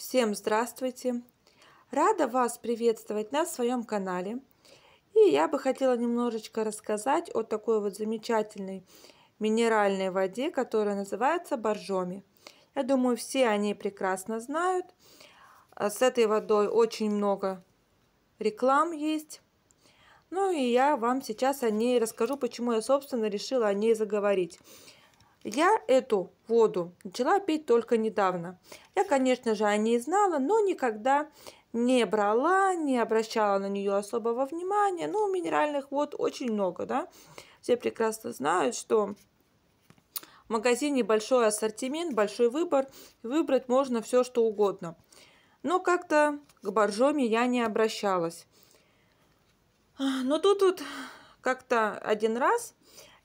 Всем здравствуйте! Рада вас приветствовать на своем канале. И я бы хотела немножечко рассказать о такой вот замечательной минеральной воде, которая называется боржоми. Я думаю, все они прекрасно знают. А с этой водой очень много реклам есть. Ну и я вам сейчас о ней расскажу, почему я, собственно, решила о ней заговорить. Я эту воду начала пить только недавно. Я, конечно же, о ней знала, но никогда не брала, не обращала на нее особого внимания. Ну, минеральных вод очень много, да. Все прекрасно знают, что в магазине большой ассортимент, большой выбор. Выбрать можно все, что угодно. Но как-то к боржоме я не обращалась. Но тут вот как-то один раз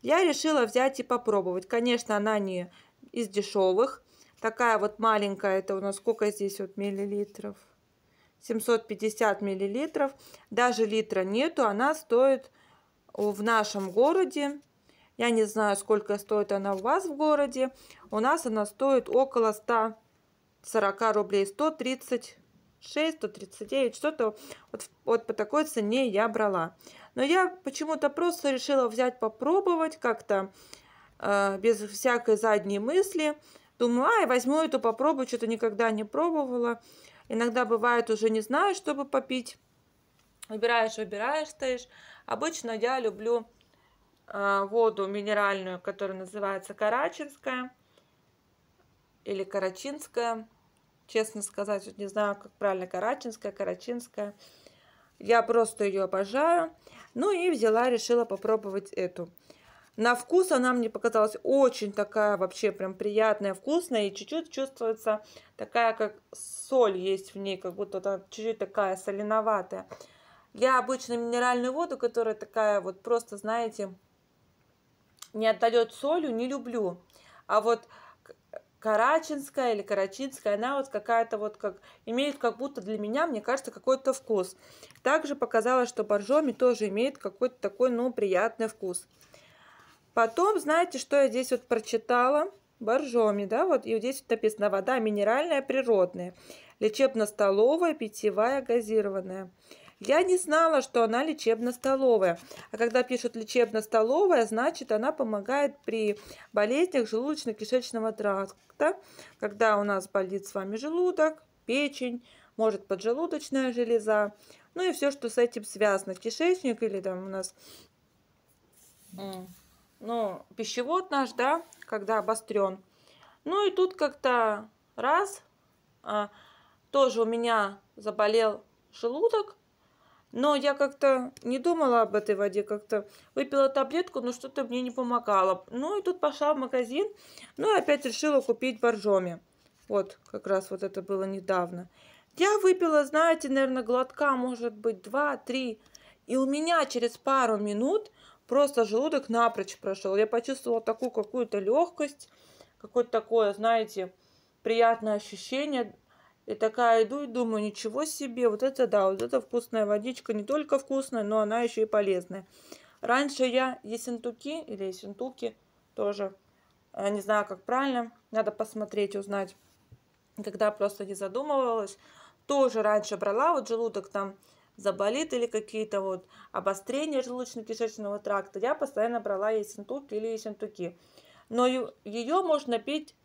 я решила взять и попробовать. Конечно, она не из дешевых. Такая вот маленькая, это у нас сколько здесь вот миллилитров? 750 миллилитров. Даже литра нету, она стоит в нашем городе. Я не знаю, сколько стоит она у вас в городе. У нас она стоит около 140 рублей, 136, 139, что-то вот, вот по такой цене я брала. Но я почему-то просто решила взять попробовать как-то э, без всякой задней мысли. Думаю, ай, возьму эту, попробую, что-то никогда не пробовала. Иногда бывает уже не знаю, чтобы попить. Выбираешь, выбираешь, стоишь. Обычно я люблю э, воду минеральную, которая называется карачинская или карачинская. Честно сказать, не знаю, как правильно, карачинская, карачинская. Я просто ее обожаю. Ну и взяла, решила попробовать эту. На вкус она мне показалась очень такая вообще прям приятная, вкусная. И чуть-чуть чувствуется такая, как соль есть в ней, как будто она чуть-чуть такая соленоватая. Я обычно минеральную воду, которая такая вот просто, знаете, не отдает солью, не люблю. А вот карачинская или карачинская, она вот какая-то вот как имеет как будто для меня, мне кажется, какой-то вкус. Также показалось, что боржоми тоже имеет какой-то такой, ну, приятный вкус. Потом, знаете, что я здесь вот прочитала? Боржоми, да, вот, и вот здесь вот написано вода минеральная, природная, лечебно-столовая, питьевая, газированная. Я не знала, что она лечебно-столовая. А когда пишут лечебно-столовая, значит, она помогает при болезнях желудочно-кишечного тракта, когда у нас болит с вами желудок, печень, может поджелудочная железа, ну и все, что с этим связано. Кишечник или там у нас ну, пищевод наш, да, когда обострен. Ну и тут как-то раз а, тоже у меня заболел желудок, но я как-то не думала об этой воде, как-то выпила таблетку, но что-то мне не помогало. Ну и тут пошла в магазин, ну и опять решила купить боржоми. Вот, как раз вот это было недавно. Я выпила, знаете, наверное, глотка, может быть, два, три. И у меня через пару минут просто желудок напрочь прошел. Я почувствовала такую какую-то легкость, какое-то такое, знаете, приятное ощущение. И такая иду и думаю, ничего себе, вот это да, вот это вкусная водичка. Не только вкусная, но она еще и полезная. Раньше я есентуки или есентуки тоже, э, не знаю, как правильно, надо посмотреть, узнать. Когда просто не задумывалась, тоже раньше брала, вот желудок там заболит или какие-то вот обострения желудочно-кишечного тракта, я постоянно брала есентуки или есентуки. Но ее можно пить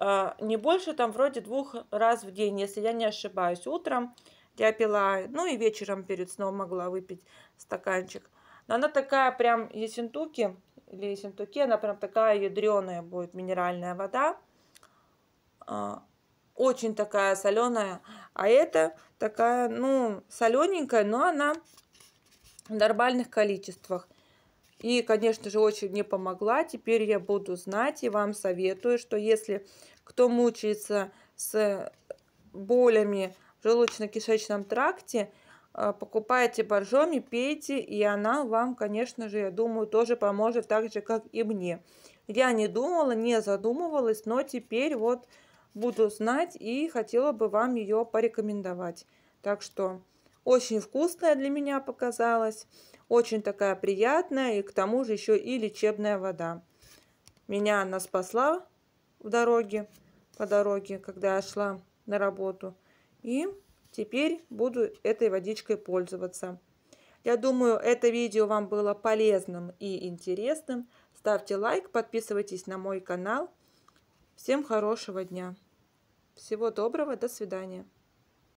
а, не больше там вроде двух раз в день, если я не ошибаюсь. Утром я пила, ну и вечером перед сном могла выпить стаканчик. Но она такая прям есентуки или есентуки, она прям такая ядреная будет минеральная вода. А, очень такая соленая. А это такая, ну, солененькая, но она в нормальных количествах. И, конечно же, очень мне помогла. Теперь я буду знать и вам советую, что если кто мучается с болями в желудочно-кишечном тракте, а, покупайте боржоми, пейте, и она вам, конечно же, я думаю, тоже поможет так же, как и мне. Я не думала, не задумывалась, но теперь вот буду знать и хотела бы вам ее порекомендовать. Так что очень вкусная для меня показалась, очень такая приятная и к тому же еще и лечебная вода. Меня она спасла в дороге, по дороге, когда я шла на работу. И теперь буду этой водичкой пользоваться. Я думаю, это видео вам было полезным и интересным. Ставьте лайк, подписывайтесь на мой канал. Всем хорошего дня. Всего доброго, до свидания.